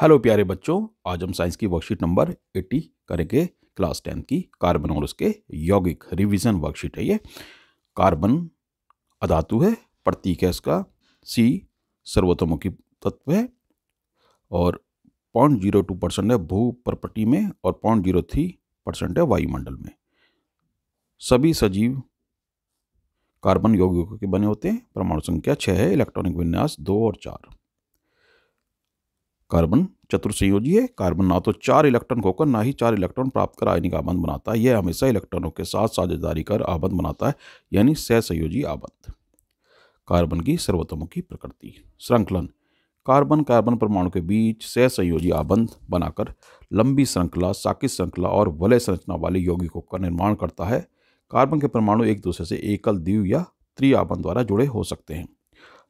hello प्यारे बच्चों आज हम साइंस की वर्कशीट नंबर 80 करेंगे क्लास टेंथ की कार्बन और उसके यौगिक रिवीजन वर्कशीट है ये कार्बन अधातु है प्रतीक है इसका सी सर्वोत्तमुखी तत्व है और पॉइंट जीरो टू परसेंट है भू प्रपटी में और पॉइंट जीरो थ्री परसेंट है वायुमंडल में सभी सजीव कार्बन यौगिकों के बने होते हैं परमाणु संख्या छः है इलेक्ट्रॉनिक विन्यास दो और चार कार्बन चतुर्संयोजी है कार्बन ना तो चार इलेक्ट्रॉन खोकर ना ही चार इलेक्ट्रॉन प्राप्त कर आयनिक आबंध बनाता है यह हमेशा इलेक्ट्रॉनों के साथ साझेदारी कर आबंध बनाता है यानी सहसंयोजी आबंध कार्बन की सर्वतोमुखी प्रकृति श्रृंखलन कार्बन कार्बन परमाणु के बीच सहसंयोजी आबंध बनाकर लंबी श्रृंखला साकित श्रृंखला और वलय संरचना वाले यौगिकों का निर्माण करता है कार्बन के परमाणु एक दूसरे से एकल द्वि या त्रि आबंध द्वारा जुड़े हो सकते हैं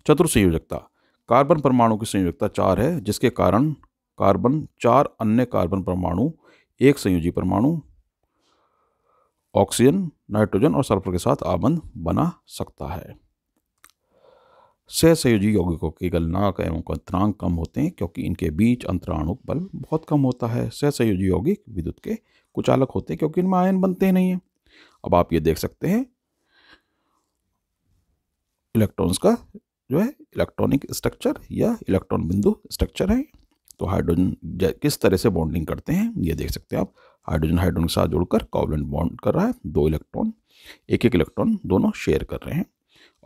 चतुर्संयोजकता कार्बन परमाणु की संयोजकता चार है जिसके कारण कार्बन चार अन्य कार्बन परमाणु एक संयोजी परमाणु ऑक्सीजन नाइट्रोजन और सल्फर के साथ आबंध बना सकता है सहसंयोजी यौगिकों के गलनाक एवं अंतरांग कम होते हैं क्योंकि इनके बीच अंतराणु बल बहुत कम होता है सहसंयोजी यौगिक विद्युत के कुचालक होते हैं क्योंकि इनमें आयन बनते नहीं हैं अब आप ये देख सकते हैं इलेक्ट्रॉन्स का जो है इलेक्ट्रॉनिक स्ट्रक्चर या इलेक्ट्रॉन बिंदु स्ट्रक्चर है तो हाइड्रोजन किस तरह से बॉन्डिंग करते हैं ये देख सकते हैं आप हाइड्रोजन हाइड्रोजन के साथ जुड़कर कॉवलेंट बॉन्ड कर रहा है दो इलेक्ट्रॉन एक एक इलेक्ट्रॉन दोनों शेयर कर रहे हैं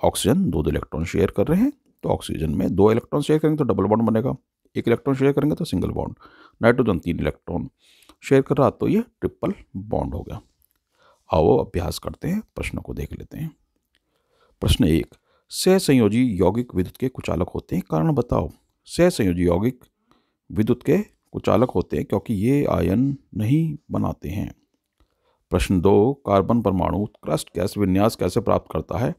ऑक्सीजन दो दो इलेक्ट्रॉन शेयर कर रहे हैं तो ऑक्सीजन में दो इलेक्ट्रॉन शेयर करेंगे तो डबल बॉन्ड बनेगा एक इलेक्ट्रॉन शेयर करेंगे तो सिंगल बॉन्ड नाइट्रोजन तीन इलेक्ट्रॉन शेयर कर रहा तो ये ट्रिपल बॉन्ड हो गया आओ अभ्यास करते हैं प्रश्नों को देख लेते हैं प्रश्न एक सहसंयोजी यौगिक विद्युत के कुचालक होते हैं कारण बताओ सहसंयोजी यौगिक विद्युत के कुचालक होते हैं क्योंकि ये आयन नहीं बनाते हैं प्रश्न दो कार्बन परमाणु उत्कृष्ट गैस विन्यास कैसे प्राप्त करता है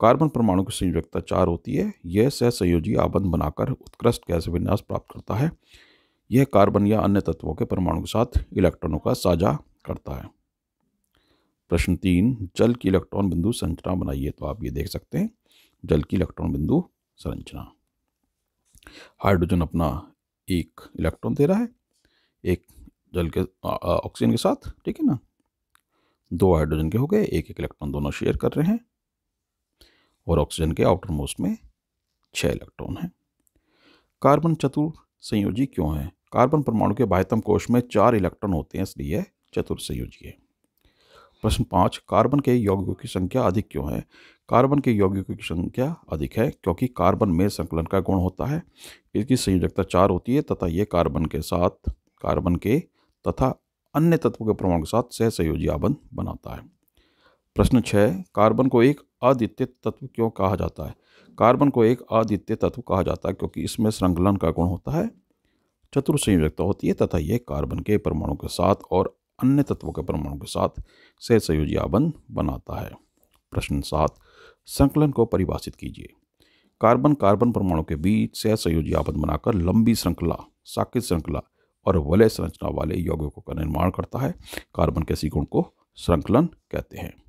कार्बन परमाणु की संयोजकता चार होती है यह सहसंयोजी आबंध बनाकर उत्कृष्ट गैस विन्यास प्राप्त करता है यह कार्बन या अन्य तत्वों के परमाणु के साथ इलेक्ट्रॉनों का साझा करता है प्रश्न तीन जल की इलेक्ट्रॉन बिंदु संरचना बनाइए तो आप ये देख सकते हैं जल की इलेक्ट्रॉन बिंदु संरचना हाइड्रोजन अपना एक इलेक्ट्रॉन दे रहा है एक जल के ऑक्सीजन के साथ ठीक है ना दो हाइड्रोजन के हो गए एक एक इलेक्ट्रॉन दोनों शेयर कर रहे हैं और ऑक्सीजन के आउटर मोस्ट में छः इलेक्ट्रॉन हैं कार्बन चतुर संयोजी क्यों है कार्बन परमाणु के बाह्यतम कोश में चार इलेक्ट्रॉन होते हैं इसलिए चतुर संयोजी है प्रश्न पाँच कार्बन के यौगिकों की संख्या अधिक क्यों है कार्बन के यौगिकों की संख्या अधिक है क्योंकि कार्बन में संकलन का गुण होता है इसकी संयोजकता चार होती है तथा ये कार्बन के साथ कार्बन के तथा अन्य तत्वों के प्रमाण के साथ सहसयोजी आबंध बनाता है प्रश्न छः कार्बन को एक अद्वितीय तत्व क्यों कहा जाता है कार्बन को एक अद्वितीय तत्व कहा जाता है क्योंकि इसमें श्रृंखलन का गुण होता है चतुर संयोजकता होती है तथा यह कार्बन के परमाणु के साथ और अन्य तत्वों के परमाणु के साथ सहसयोजी आबंध बनाता है प्रश्न सात संकलन को परिभाषित कीजिए कार्बन कार्बन परमाणु के बीच सहसयोजी आबंध बनाकर लंबी श्रृंखला साकित श्रृंखला और वलय संरचना वाले यौगिकों का निर्माण करता है कार्बन के सी गुण को श्रृंखलन कहते हैं